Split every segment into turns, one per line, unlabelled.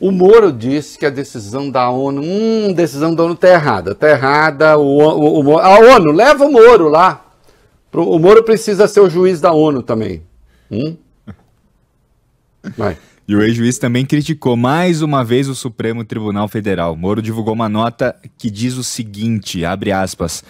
O Moro disse que a decisão da ONU, hum, decisão da ONU tá errada, tá errada. O, o, o a ONU leva o Moro lá. O Moro precisa ser o juiz da ONU também. Hum?
Vai. E o ex-juiz também criticou mais uma vez o Supremo Tribunal Federal. Moro divulgou uma nota que diz o seguinte, abre aspas: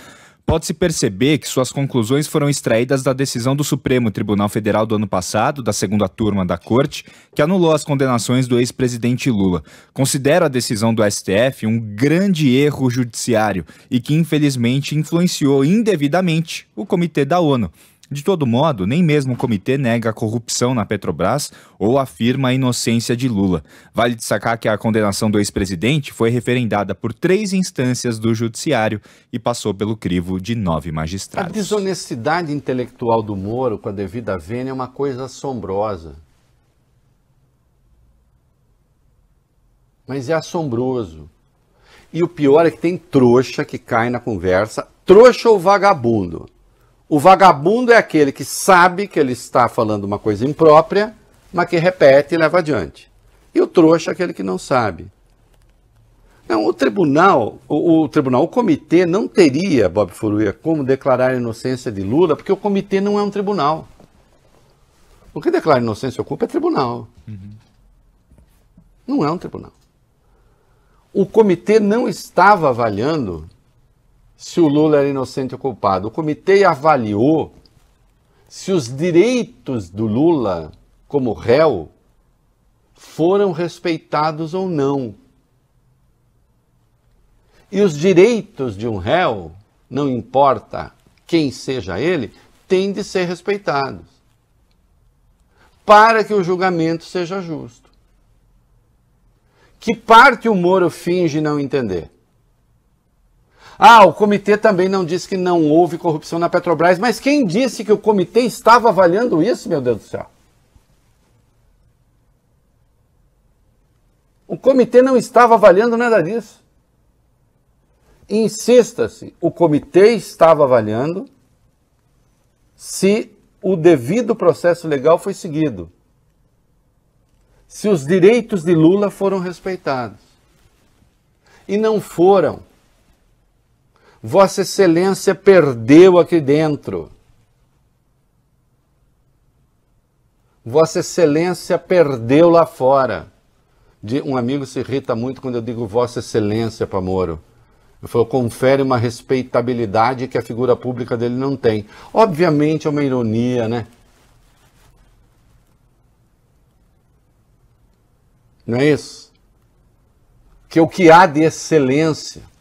pode-se perceber que suas conclusões foram extraídas da decisão do Supremo Tribunal Federal do ano passado, da segunda turma da Corte, que anulou as condenações do ex-presidente Lula. Considero a decisão do STF um grande erro judiciário e que, infelizmente, influenciou indevidamente o Comitê da ONU. De todo modo, nem mesmo o comitê nega a corrupção na Petrobras ou afirma a inocência de Lula. Vale destacar que a condenação do ex-presidente foi referendada por três instâncias do Judiciário e passou pelo crivo de nove magistrados. A
desonestidade intelectual do Moro com a devida vênia é uma coisa assombrosa. Mas é assombroso. E o pior é que tem trouxa que cai na conversa, trouxa ou vagabundo o vagabundo é aquele que sabe que ele está falando uma coisa imprópria, mas que repete e leva adiante. E o trouxa é aquele que não sabe. Não, o tribunal, o, o tribunal, o comitê não teria, Bob Furuia, como declarar a inocência de Lula, porque o comitê não é um tribunal. O que declara inocência ou culpa é tribunal. Uhum. Não é um tribunal. O comitê não estava avaliando se o Lula era inocente ou culpado. O comitê avaliou se os direitos do Lula como réu foram respeitados ou não. E os direitos de um réu, não importa quem seja ele, têm de ser respeitados para que o julgamento seja justo. Que parte o Moro finge não entender? Ah, o comitê também não disse que não houve corrupção na Petrobras, mas quem disse que o comitê estava avaliando isso, meu Deus do céu? O comitê não estava avaliando nada disso. Insista-se, o comitê estava avaliando se o devido processo legal foi seguido, se os direitos de Lula foram respeitados. E não foram. Vossa Excelência perdeu aqui dentro. Vossa Excelência perdeu lá fora. um amigo se irrita muito quando eu digo Vossa Excelência para Moro. Eu falo confere uma respeitabilidade que a figura pública dele não tem. Obviamente é uma ironia, né? Não é isso? Que o que há de excelência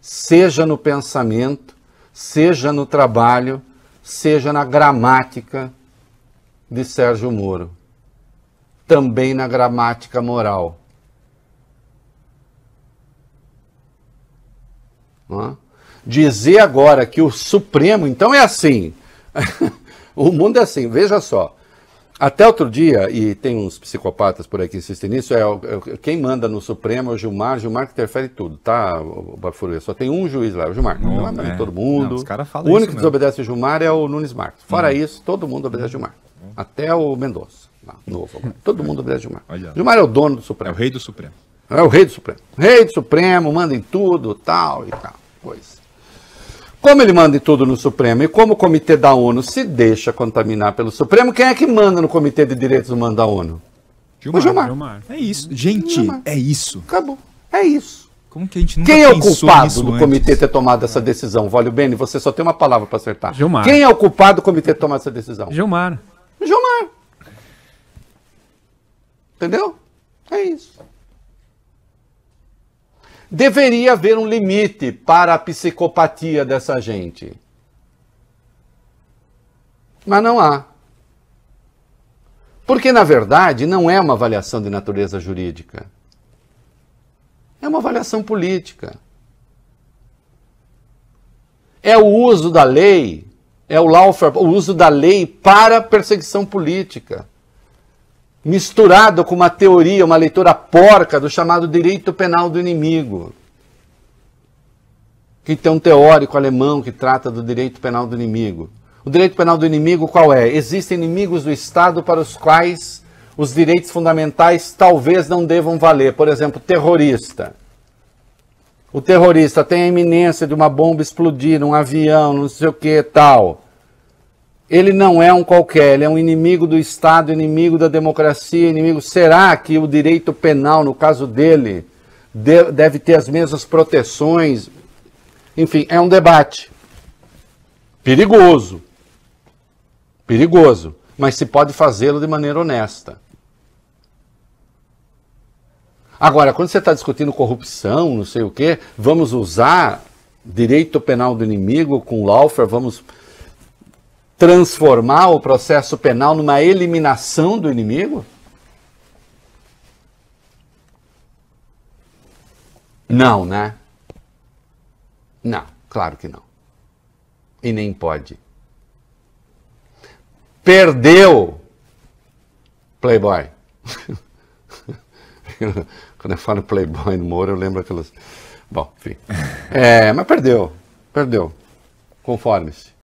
seja no pensamento, seja no trabalho, seja na gramática de Sérgio Moro, também na gramática moral. É? Dizer agora que o Supremo, então é assim. o mundo é assim, veja só. Até outro dia, e tem uns psicopatas por aqui que insistem nisso, é, é quem manda no Supremo é o Gilmar, Gilmar que interfere tudo, tá, Bafuruia? Só tem um juiz lá, é o Gilmar. Não, é manda é. todo mundo. Não, os cara falam o único que desobedece o Gilmar é o Nunes Marques. Fora hum. isso, todo mundo obedece o Gilmar. Hum. Até o Mendonça, lá, novo. Todo mundo obedece o Gilmar. Olha. Gilmar é o dono do Supremo. É o rei do Supremo. É o rei do Supremo. Rei do Supremo, manda em tudo, tal e tal. Coisa. Como ele manda em tudo no Supremo e como o Comitê da ONU se deixa contaminar pelo Supremo, quem é que manda no Comitê de Direitos Humanos da ONU?
Gilmar. O Gilmar. Gilmar.
É isso. Gente, Gilmar.
é isso. Acabou. É isso. Como que a gente não Quem é o culpado do antes?
comitê ter tomado essa decisão? Vale bem, você só tem uma palavra para acertar. Gilmar. Quem é o culpado do comitê ter tomado essa decisão? Gilmar. Gilmar. Entendeu? É isso. Deveria haver um limite para a psicopatia dessa gente. Mas não há. Porque, na verdade, não é uma avaliação de natureza jurídica. É uma avaliação política. É o uso da lei, é o lawfare, o uso da lei para perseguição política misturado com uma teoria, uma leitura porca do chamado direito penal do inimigo. Que tem um teórico alemão que trata do direito penal do inimigo. O direito penal do inimigo qual é? Existem inimigos do Estado para os quais os direitos fundamentais talvez não devam valer. Por exemplo, terrorista. O terrorista tem a iminência de uma bomba explodir, um avião, não sei o que tal ele não é um qualquer, ele é um inimigo do Estado, inimigo da democracia, inimigo. Será que o direito penal, no caso dele, deve ter as mesmas proteções? Enfim, é um debate perigoso. Perigoso, mas se pode fazê-lo de maneira honesta. Agora, quando você está discutindo corrupção, não sei o quê, vamos usar direito penal do inimigo com Laufer, vamos transformar o processo penal numa eliminação do inimigo? Não, né? Não, claro que não. E nem pode. Perdeu, Playboy. Quando eu falo Playboy no Moro, eu lembro aquelas. Bom, enfim. É, mas perdeu, perdeu. Conforme-se.